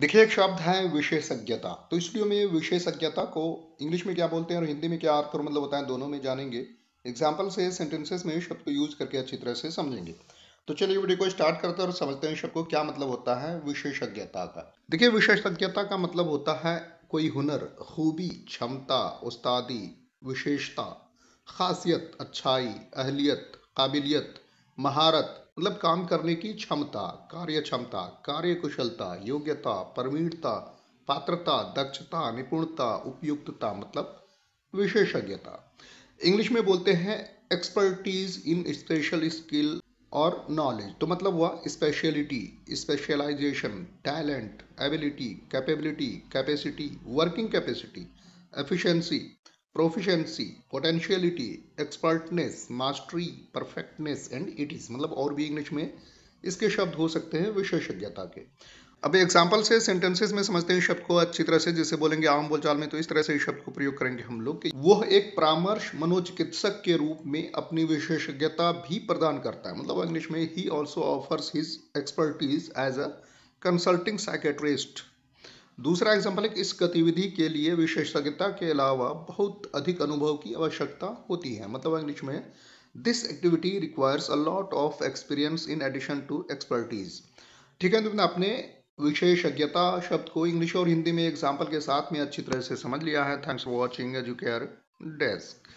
देखिए एक शब्द है विशेषज्ञता तो इसलिए में विशेषज्ञता को इंग्लिश में क्या बोलते हैं और हिंदी में क्या अर्थ और मतलब होता है दोनों में जानेंगे एग्जाम्पल से सेंटेंसेस में शब्द को यूज करके अच्छी तरह से समझेंगे तो चलिए वीडियो को स्टार्ट करते हैं और समझते हैं शब्द को क्या मतलब होता है विशेषज्ञता का देखिए विशेषज्ञता का मतलब होता है कोई हुनर खूबी क्षमता उस्तादी विशेषता खासियत अच्छाई अहलियत काबिलियत महारत मतलब काम करने की क्षमता कार्य क्षमता कार्य कुशलता योग्यता परमीणता पात्रता दक्षता निपुणता उपयुक्तता मतलब विशेषज्ञता इंग्लिश में बोलते हैं एक्सपर्टीज इन स्पेशल स्किल और नॉलेज तो मतलब हुआ speciality specialisation talent ability capability capacity working capacity efficiency proficiency potentiality expertness mastery perfectness and it is मतलब और भी इंग्लिश में इसके शब्द हो सकते हैं विशेषज्ञता के अब एग्जाम्पल से सेंटेंसेस में समझते हैं शब्द को अच्छी तरह से जैसे बोलेंगे आम बोलचाल में तो इस तरह से इस शब्द को प्रयोग करेंगे हम लोग कि वह एक परामर्श मनोचिकित्सक के रूप में अपनी विशेषज्ञता भी प्रदान करता है मतलब इंग्लिश में ही also offers his expertise as a consulting psychiatrist दूसरा एग्जाम्पल है कि इस गतिविधि के लिए विशेषज्ञता के अलावा बहुत अधिक अनुभव की आवश्यकता होती है मतलब इंग्लिश में this activity requires a lot of experience in addition to expertise ठीक है तो मैंने अपने विशेषज्ञता शब्द को इंग्लिश और हिंदी में एग्जाम्पल के साथ में अच्छी तरह से समझ लिया है thanks for watching Educare desk